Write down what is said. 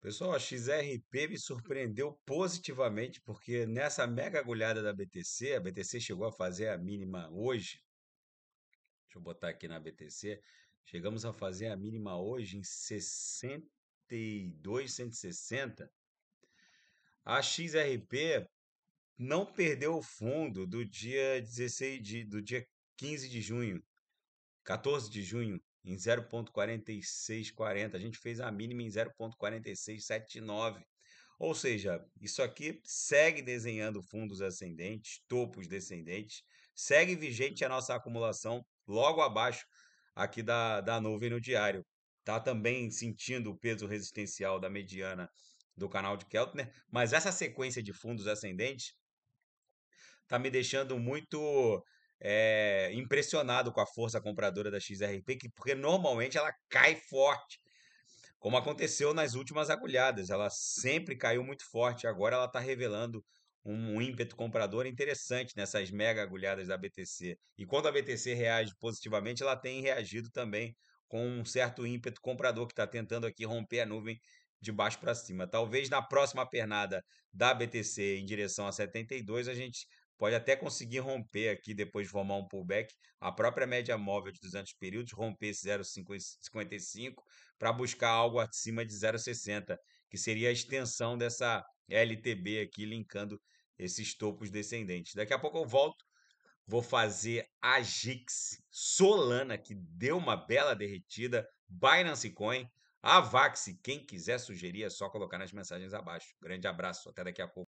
Pessoal, a XRP me surpreendeu positivamente, porque nessa mega agulhada da BTC, a BTC chegou a fazer a mínima hoje. Deixa eu botar aqui na BTC. Chegamos a fazer a mínima hoje em 62, 160. A XRP não perdeu o fundo do dia 16 de, do dia 15 de junho, 14 de junho, em 0,4640. A gente fez a mínima em 0,4679. Ou seja, isso aqui segue desenhando fundos ascendentes, topos descendentes, segue vigente a nossa acumulação logo abaixo aqui da, da nuvem no diário. Está também sentindo o peso resistencial da mediana do canal de Keltner, mas essa sequência de fundos ascendentes está me deixando muito é, impressionado com a força compradora da XRP, que, porque normalmente ela cai forte, como aconteceu nas últimas agulhadas. Ela sempre caiu muito forte, agora ela está revelando um ímpeto comprador interessante nessas mega agulhadas da BTC. E quando a BTC reage positivamente, ela tem reagido também com um certo ímpeto comprador que está tentando aqui romper a nuvem de baixo para cima. Talvez na próxima pernada da BTC em direção a 72 a gente pode até conseguir romper aqui, depois de formar um pullback, a própria média móvel de 200 períodos, romper esse 0,55 para buscar algo acima de 0,60, que seria a extensão dessa LTB aqui, linkando esses topos descendentes. Daqui a pouco eu volto, vou fazer a Gix Solana, que deu uma bela derretida, Binance Coin, a Vax, quem quiser sugerir é só colocar nas mensagens abaixo. Grande abraço, até daqui a pouco.